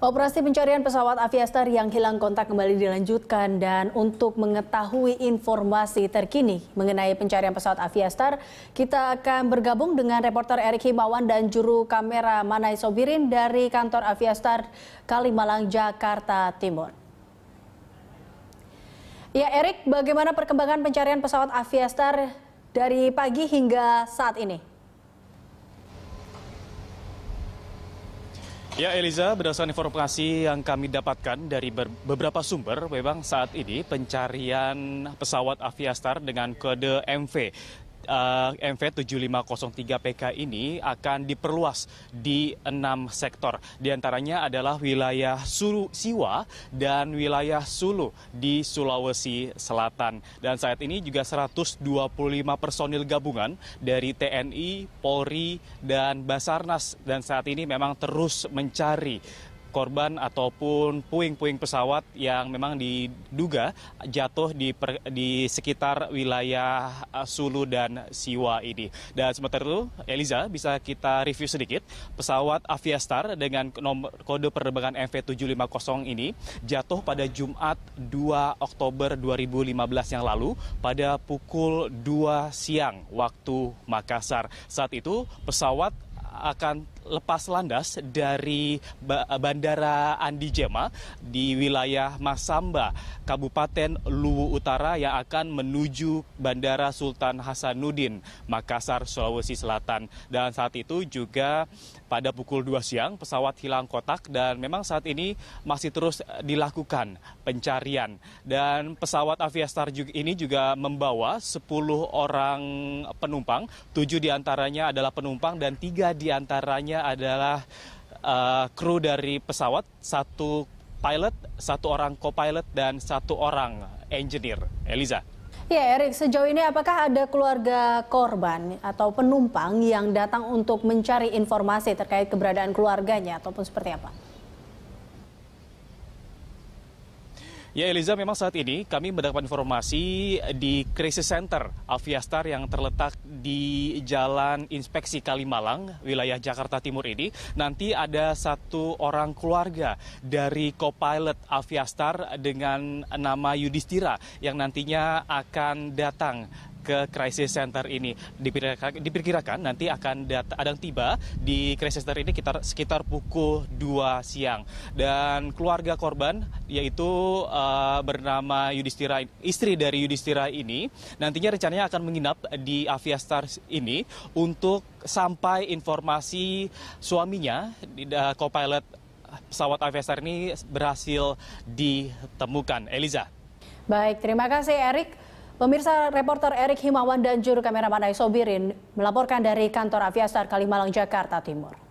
Operasi pencarian pesawat Aviastar yang hilang kontak kembali dilanjutkan dan untuk mengetahui informasi terkini mengenai pencarian pesawat Aviastar, kita akan bergabung dengan reporter Erik Himawan dan juru kamera Manai Sobirin dari kantor Aviastar Kalimalang, Jakarta Timur. Ya Erik, bagaimana perkembangan pencarian pesawat Aviastar dari pagi hingga saat ini? Ya Eliza, berdasarkan informasi yang kami dapatkan dari beberapa sumber, memang saat ini pencarian pesawat Aviastar dengan kode MV uh, MV 7503 PK ini akan diperluas di enam sektor. Di antaranya adalah wilayah Sulu Siwa dan wilayah Sulu di Sulawesi Selatan. Dan saat ini juga 125 personil gabungan dari TNI, Polri, dan Basarnas dan saat ini memang terus mencari korban ataupun puing-puing pesawat yang memang diduga jatuh di, per, di sekitar wilayah eh, Sulu dan Siwa ini. Dan sementara itu, Eliza, bisa kita review sedikit. Pesawat Aviastar dengan nomor, kode penerbangan MV750 ini jatuh pada Jumat 2 Oktober 2015 yang lalu pada pukul 2 siang waktu Makassar. Saat itu pesawat akan lepas landas dari Bandara Andi Jema di wilayah Masamba, Kabupaten Luwu Utara yang akan menuju Bandara Sultan Hasanuddin, Makassar, Sulawesi Selatan. Dan saat itu juga pada pukul 2 siang pesawat hilang kotak dan memang saat ini masih terus dilakukan pencarian. Dan pesawat Aviastar ini juga membawa 10 orang penumpang, 7 diantaranya adalah penumpang dan 3 diantaranya diantaranya adalah eh, kru dari pesawat satu pilot satu orang co-pilot dan satu orang engineer Eliza Ya Erik, sejauh ini apakah ada keluarga korban atau penumpang yang datang untuk mencari informasi terkait keberadaan keluarganya ataupun seperti apa? Ya Eliza, memang saat ini kami mendapat informasi di Crisis Center Aviastar yang terletak di Jalan Inspeksi Kalimalang, wilayah Jakarta Timur ini. Nanti ada satu orang keluarga dari co-pilot Aviastar dengan nama Yudhistira yang nantinya akan datang ke crisis center ini. Diperkirakan, diperkirakan nanti akan dat- ada tiba di crisis center ini sekitar, sekitar pukul 2 siang. Dan keluarga korban yaitu uh, bernama Yudhistira, istri dari Yudhistira ini nantinya rencananya akan menginap di Aviastar ini untuk sampai informasi suaminya, uh, co-pilot pesawat Aviastar ini berhasil ditemukan. Eliza. Baik, terima kasih Erik. Pemirsa reporter Erik Himawan dan juru kameraman Aisobirin melaporkan dari kantor Aviasar Kalimalang, Jakarta Timur.